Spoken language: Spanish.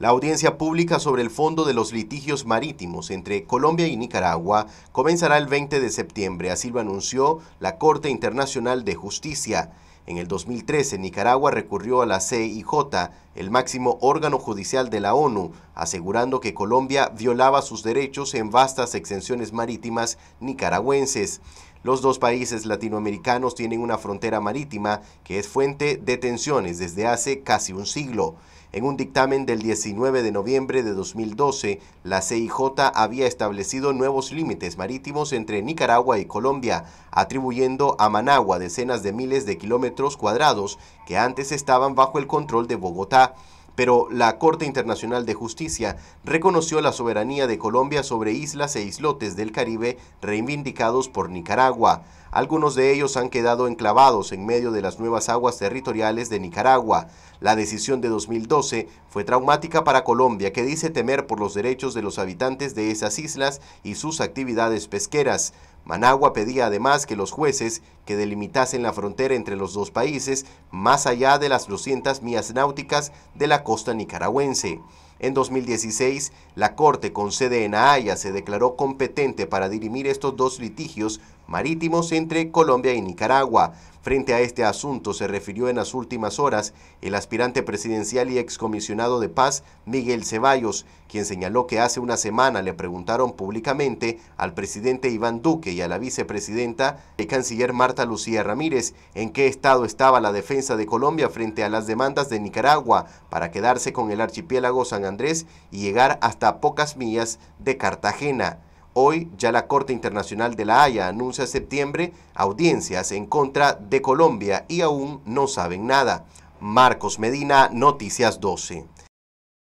La audiencia pública sobre el fondo de los litigios marítimos entre Colombia y Nicaragua comenzará el 20 de septiembre, así lo anunció la Corte Internacional de Justicia. En el 2013, Nicaragua recurrió a la CIJ, el máximo órgano judicial de la ONU, asegurando que Colombia violaba sus derechos en vastas exenciones marítimas nicaragüenses. Los dos países latinoamericanos tienen una frontera marítima que es fuente de tensiones desde hace casi un siglo. En un dictamen del 19 de noviembre de 2012, la CIJ había establecido nuevos límites marítimos entre Nicaragua y Colombia, atribuyendo a Managua decenas de miles de kilómetros cuadrados que antes estaban bajo el control de Bogotá pero la Corte Internacional de Justicia reconoció la soberanía de Colombia sobre islas e islotes del Caribe reivindicados por Nicaragua. Algunos de ellos han quedado enclavados en medio de las nuevas aguas territoriales de Nicaragua. La decisión de 2012 fue traumática para Colombia, que dice temer por los derechos de los habitantes de esas islas y sus actividades pesqueras. Managua pedía además que los jueces que delimitasen la frontera entre los dos países más allá de las 200 millas náuticas de la costa nicaragüense. En 2016, la Corte con sede en Ahaya se declaró competente para dirimir estos dos litigios marítimos entre Colombia y Nicaragua. Frente a este asunto se refirió en las últimas horas el aspirante presidencial y excomisionado de paz Miguel Ceballos, quien señaló que hace una semana le preguntaron públicamente al presidente Iván Duque y a la vicepresidenta y canciller Marta Lucía Ramírez en qué estado estaba la defensa de Colombia frente a las demandas de Nicaragua para quedarse con el archipiélago San Andrés y llegar hasta pocas millas de Cartagena. Hoy ya la Corte Internacional de la Haya anuncia septiembre audiencias en contra de Colombia y aún no saben nada. Marcos Medina, Noticias 12.